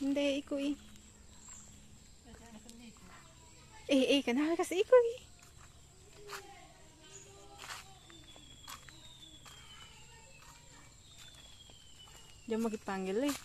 Hindi, iko eh. Eh, eh, kanahal kasi iko eh. Diyan magipanggil eh.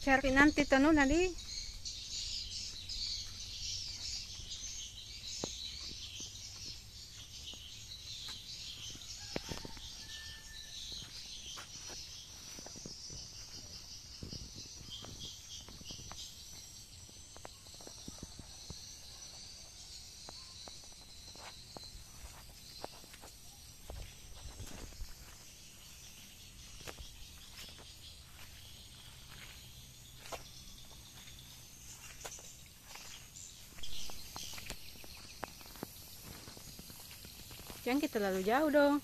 Certi nanti tanun ali. jangan kita lalu jauh dong